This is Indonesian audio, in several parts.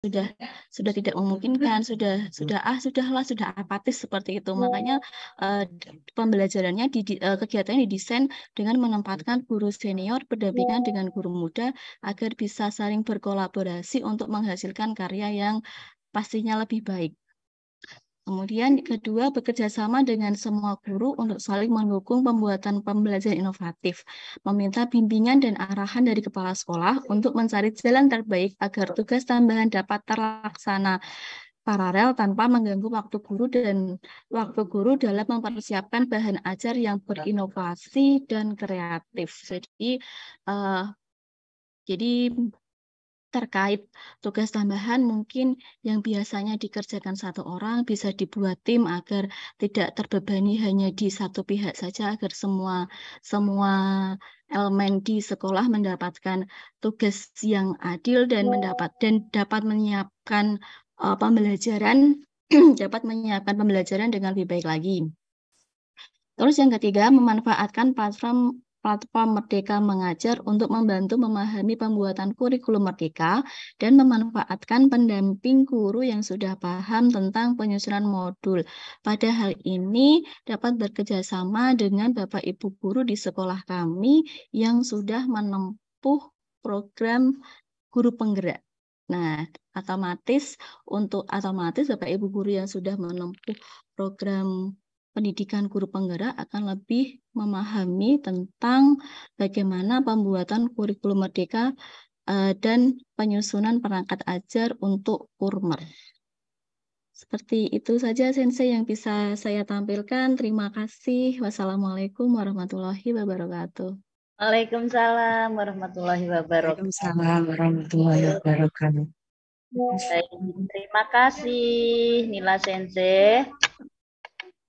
sudah sudah tidak memungkinkan sudah sudah ah sudahlah sudah apatis seperti itu makanya uh, pembelajarannya di uh, kegiatannya didesain dengan menempatkan guru senior berdampingan dengan guru muda agar bisa saling berkolaborasi untuk menghasilkan karya yang pastinya lebih baik Kemudian kedua, bekerjasama dengan semua guru untuk saling mendukung pembuatan pembelajaran inovatif, meminta bimbingan dan arahan dari kepala sekolah untuk mencari jalan terbaik agar tugas tambahan dapat terlaksana paralel tanpa mengganggu waktu guru dan waktu guru dalam mempersiapkan bahan ajar yang berinovasi dan kreatif. Jadi uh, jadi terkait tugas tambahan mungkin yang biasanya dikerjakan satu orang bisa dibuat tim agar tidak terbebani hanya di satu pihak saja agar semua semua elemen di sekolah mendapatkan tugas yang adil dan mendapat dan dapat menyiapkan uh, pembelajaran dapat menyiapkan pembelajaran dengan lebih baik lagi. Terus yang ketiga, memanfaatkan platform platform Merdeka Mengajar untuk membantu memahami pembuatan kurikulum Merdeka dan memanfaatkan pendamping guru yang sudah paham tentang penyusunan modul. Pada hal ini dapat bekerjasama dengan Bapak Ibu guru di sekolah kami yang sudah menempuh program guru penggerak. Nah, otomatis untuk otomatis Bapak Ibu guru yang sudah menempuh program pendidikan guru penggerak akan lebih memahami tentang bagaimana pembuatan kurikulum merdeka eh, dan penyusunan perangkat ajar untuk kurmer. Seperti itu saja sensei yang bisa saya tampilkan. Terima kasih. Wassalamualaikum warahmatullahi wabarakatuh. Waalaikumsalam warahmatullahi wabarakatuh. Waalaikumsalam warahmatullahi wabarakatuh. terima kasih Nila Sensei.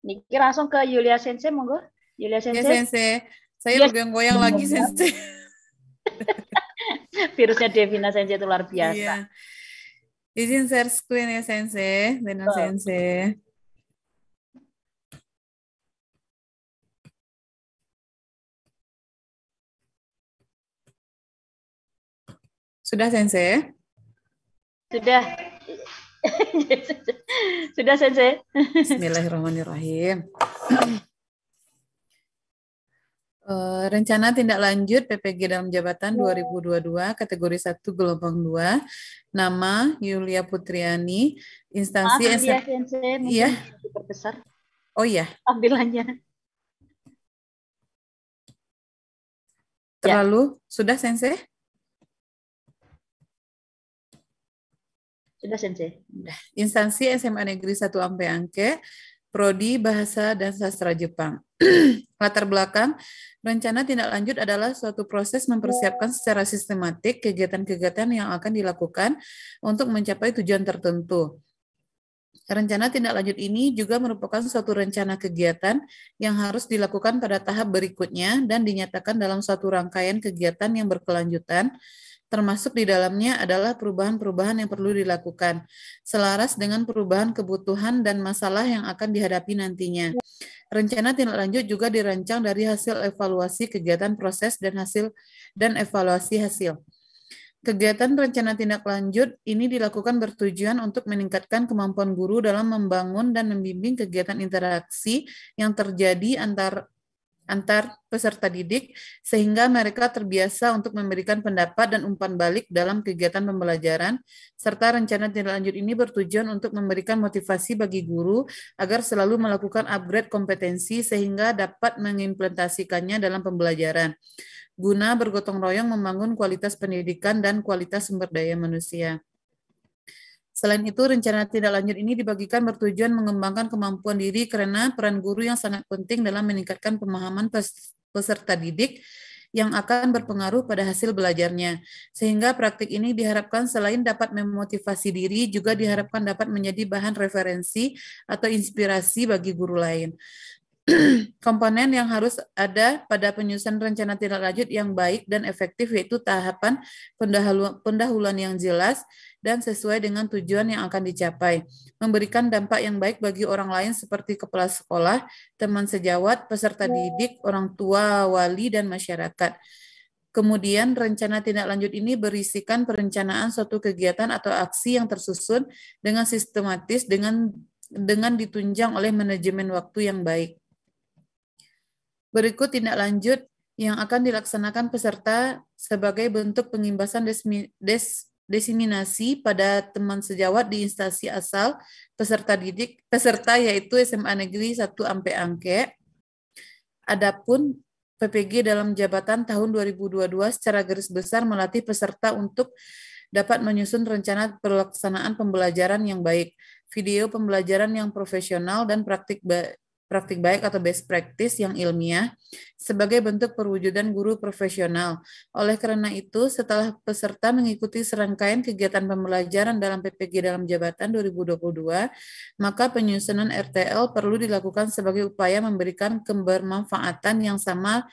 Niki langsung ke Yulia Sensei monggo. Yulia Sensei. Ya, Sensei. Saya ya. goyang lagi, Sensei. Virusnya Devina Sensei itu luar biasa. Iya. Izin share screen ya, Sensei. Dengan oh. Sensei. Sudah, Sensei? Sudah. Sudah, Sensei. Bismillahirrahmanirrahim. Eh, rencana tindak lanjut PPG dalam jabatan 2022 iya. kategori 1 gelombang 2 nama Yulia Putriani instansi Maaf, SM... ya, iya besar Oh iya Ambilannya. Terlalu ya. sudah sensei Sudah sensei Instansi SMA Negeri 1 Ampe Angke Prodi Bahasa dan Sastra Jepang Latar belakang rencana tindak lanjut adalah suatu proses mempersiapkan secara sistematik kegiatan-kegiatan yang akan dilakukan untuk mencapai tujuan tertentu. Rencana tindak lanjut ini juga merupakan suatu rencana kegiatan yang harus dilakukan pada tahap berikutnya dan dinyatakan dalam suatu rangkaian kegiatan yang berkelanjutan termasuk di dalamnya adalah perubahan-perubahan yang perlu dilakukan, selaras dengan perubahan kebutuhan dan masalah yang akan dihadapi nantinya. Rencana tindak lanjut juga dirancang dari hasil evaluasi kegiatan proses dan hasil dan evaluasi hasil. Kegiatan rencana tindak lanjut ini dilakukan bertujuan untuk meningkatkan kemampuan guru dalam membangun dan membimbing kegiatan interaksi yang terjadi antar antar peserta didik sehingga mereka terbiasa untuk memberikan pendapat dan umpan balik dalam kegiatan pembelajaran serta rencana tindak lanjut ini bertujuan untuk memberikan motivasi bagi guru agar selalu melakukan upgrade kompetensi sehingga dapat mengimplementasikannya dalam pembelajaran guna bergotong royong membangun kualitas pendidikan dan kualitas sumber daya manusia. Selain itu, rencana tidak lanjut ini dibagikan bertujuan mengembangkan kemampuan diri karena peran guru yang sangat penting dalam meningkatkan pemahaman peserta didik yang akan berpengaruh pada hasil belajarnya. Sehingga praktik ini diharapkan selain dapat memotivasi diri, juga diharapkan dapat menjadi bahan referensi atau inspirasi bagi guru lain komponen yang harus ada pada penyusunan rencana tindak lanjut yang baik dan efektif yaitu tahapan pendahuluan, yang jelas dan sesuai dengan tujuan yang akan dicapai. Memberikan dampak yang baik bagi orang lain seperti kepala sekolah, teman sejawat, peserta didik, orang tua, wali, dan masyarakat. Kemudian rencana tindak lanjut ini berisikan perencanaan suatu kegiatan atau aksi yang tersusun dengan sistematis dengan dengan ditunjang oleh manajemen waktu yang baik. Berikut tindak lanjut yang akan dilaksanakan peserta sebagai bentuk pengimbasan desmi, des, desiminasi pada teman sejawat di instansi asal peserta didik peserta yaitu SMA Negeri 1 Ampe Angke. Adapun PPG dalam jabatan tahun 2022 secara garis besar melatih peserta untuk dapat menyusun rencana pelaksanaan pembelajaran yang baik, video pembelajaran yang profesional dan praktik praktik baik atau best practice yang ilmiah sebagai bentuk perwujudan guru profesional. Oleh karena itu, setelah peserta mengikuti serangkaian kegiatan pembelajaran dalam PPG dalam jabatan 2022, maka penyusunan RTL perlu dilakukan sebagai upaya memberikan kebermanfaatan yang sama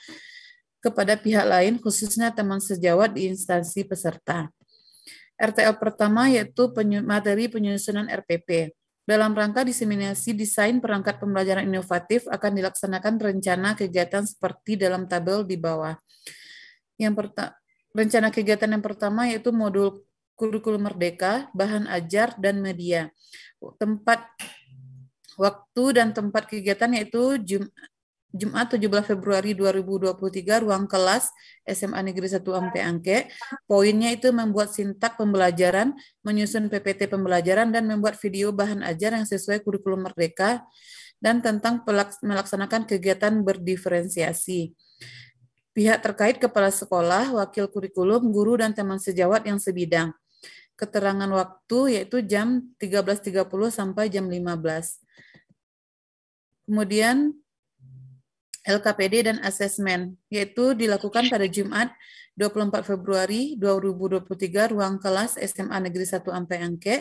kepada pihak lain, khususnya teman sejawat di instansi peserta. RTL pertama yaitu materi penyusunan RPP. Dalam rangka diseminasi desain perangkat pembelajaran inovatif akan dilaksanakan rencana kegiatan seperti dalam tabel di bawah. Yang pertama, rencana kegiatan yang pertama yaitu modul kurikulum merdeka, bahan ajar dan media. Tempat waktu dan tempat kegiatan yaitu Jum Jumat 17 Februari 2023 ruang kelas SMA Negeri 1 Ampe Angke. Poinnya itu membuat sintak pembelajaran, menyusun PPT pembelajaran dan membuat video bahan ajar yang sesuai kurikulum merdeka dan tentang melaksanakan kegiatan berdiferensiasi. Pihak terkait kepala sekolah, wakil kurikulum, guru dan teman sejawat yang sebidang. Keterangan waktu yaitu jam 13.30 sampai jam 15. Kemudian LKPD dan asesmen, yaitu dilakukan pada Jumat 24 Februari 2023, ruang kelas SMA Negeri 1 Ampe Angke.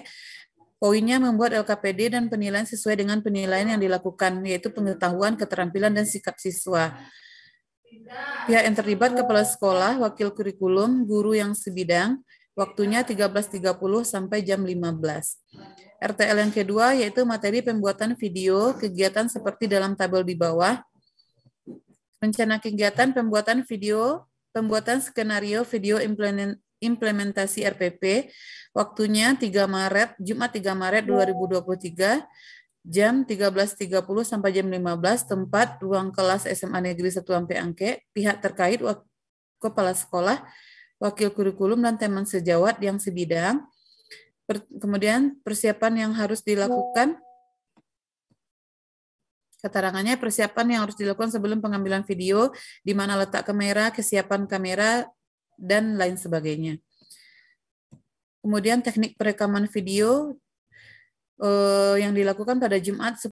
Poinnya membuat LKPD dan penilaian sesuai dengan penilaian yang dilakukan, yaitu pengetahuan, keterampilan, dan sikap siswa. Pihak yang terlibat kepala sekolah, wakil kurikulum, guru yang sebidang, waktunya 13.30 sampai jam 15. RTL yang kedua yaitu materi pembuatan video, kegiatan seperti dalam tabel di bawah, rencana kegiatan pembuatan video, pembuatan skenario video implementasi RPP, waktunya 3 Maret, Jumat 3 Maret 2023, jam 13.30 sampai jam 15, tempat ruang kelas SMA Negeri 1 Ampe Angke, pihak terkait, kepala sekolah, wakil kurikulum, dan teman sejawat yang sebidang, kemudian persiapan yang harus dilakukan, Keterangannya persiapan yang harus dilakukan sebelum pengambilan video, di mana letak kamera, kesiapan kamera, dan lain sebagainya. Kemudian teknik perekaman video eh, yang dilakukan pada Jumat